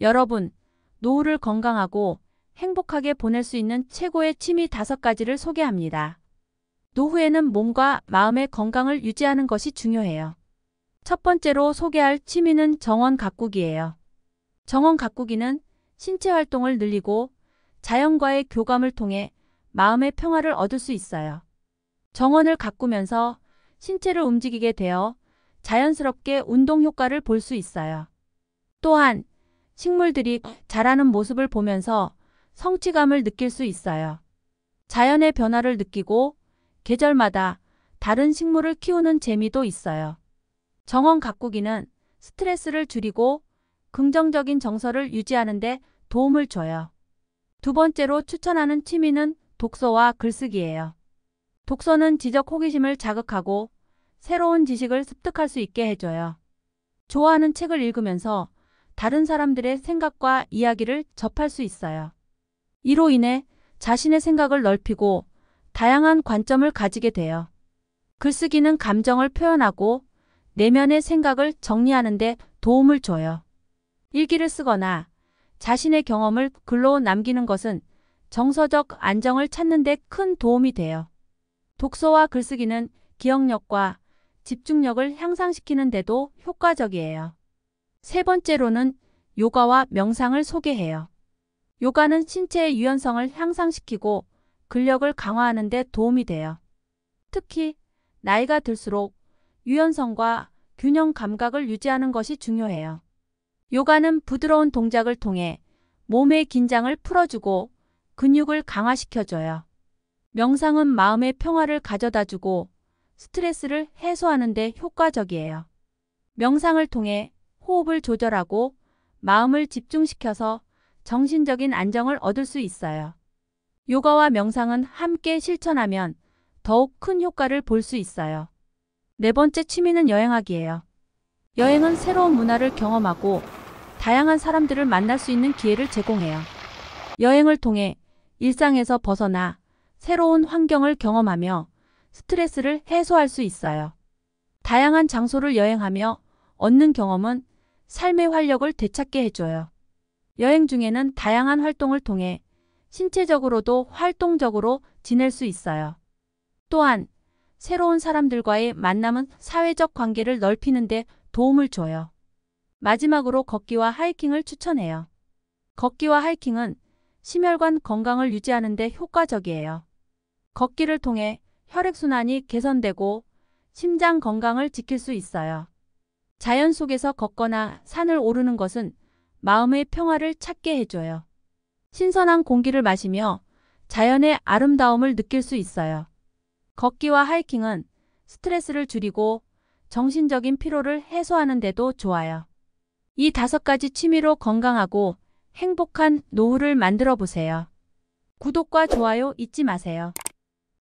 여러분, 노후를 건강하고 행복하게 보낼 수 있는 최고의 취미 5 가지를 소개합니다. 노후에는 몸과 마음의 건강을 유지하는 것이 중요해요. 첫 번째로 소개할 취미는 정원 가꾸기예요. 정원 가꾸기는 신체 활동을 늘리고 자연과의 교감을 통해 마음의 평화를 얻을 수 있어요. 정원을 가꾸면서 신체를 움직이게 되어 자연스럽게 운동 효과를 볼 수 있어요. 또한 식물들이 어. 자라는 모습을 보면서 성취감을 느낄 수 있어요. 자연의 변화를 느끼고 계절마다 다른 식물을 키우는 재미도 있어요. 정원 가꾸기는 스트레스를 줄이고 긍정적인 정서를 유지하는 데 도움을 줘요. 두 번째로 추천하는 취미는 독서와 글쓰기예요. 독서는 지적 호기심을 자극하고 새로운 지식을 습득할 수 있게 해줘요. 좋아하는 책을 읽으면서 다른 사람들의 생각과 이야기를 접할 수 있어요. 이로 인해 자신의 생각을 넓히고 다양한 관점을 가지게 돼요. 글쓰기는 감정을 표현하고 내면의 생각을 정리하는 데 도움을 줘요. 일기를 쓰거나 자신의 경험을 글로 남기는 것은 정서적 안정을 찾는 데 큰 도움이 돼요. 독서와 글쓰기는 기억력과 집중력을 향상시키는 데도 효과적이에요. 세 번째로는 요가와 명상을 소개해요. 요가는 신체의 유연성을 향상시키고 근력을 강화하는 데 도움이 돼요. 특히 나이가 들수록 유연성과 균형 감각을 유지하는 것이 중요해요. 요가는 부드러운 동작을 통해 몸의 긴장을 풀어주고 근육을 강화시켜줘요. 명상은 마음의 평화를 가져다주고 스트레스를 해소하는 데 효과적이에요. 명상을 통해 호흡을 조절하고 마음을 집중시켜서 정신적인 안정을 얻을 수 있어요. 요가와 명상은 함께 실천하면 더욱 큰 효과를 볼 수 있어요. 네 번째 취미는 여행하기예요. 여행은 새로운 문화를 경험하고 다양한 사람들을 만날 수 있는 기회를 제공해요. 여행을 통해 일상에서 벗어나 새로운 환경을 경험하며 스트레스를 해소할 수 있어요. 다양한 장소를 여행하며 얻는 경험은 삶의 활력을 되찾게 해줘요. 여행 중에는 다양한 활동을 통해 신체적으로도 활동적으로 지낼 수 있어요. 또한 새로운 사람들과의 만남은 사회적 관계를 넓히는 데 도움을 줘요. 마지막으로 걷기와 하이킹을 추천해요. 걷기와 하이킹은 심혈관 건강을 유지하는 데 효과적이에요. 걷기를 통해 혈액순환이 개선되고 심장 건강을 지킬 수 있어요. 자연 속에서 걷거나 산을 오르는 것은 마음의 평화를 찾게 해줘요. 신선한 공기를 마시며 자연의 아름다움을 느낄 수 있어요. 걷기와 하이킹은 스트레스를 줄이고 정신적인 피로를 해소하는 데도 좋아요. 이 다섯 가지 취미로 건강하고 행복한 노후를 만들어 보세요. 구독과 좋아요 잊지 마세요.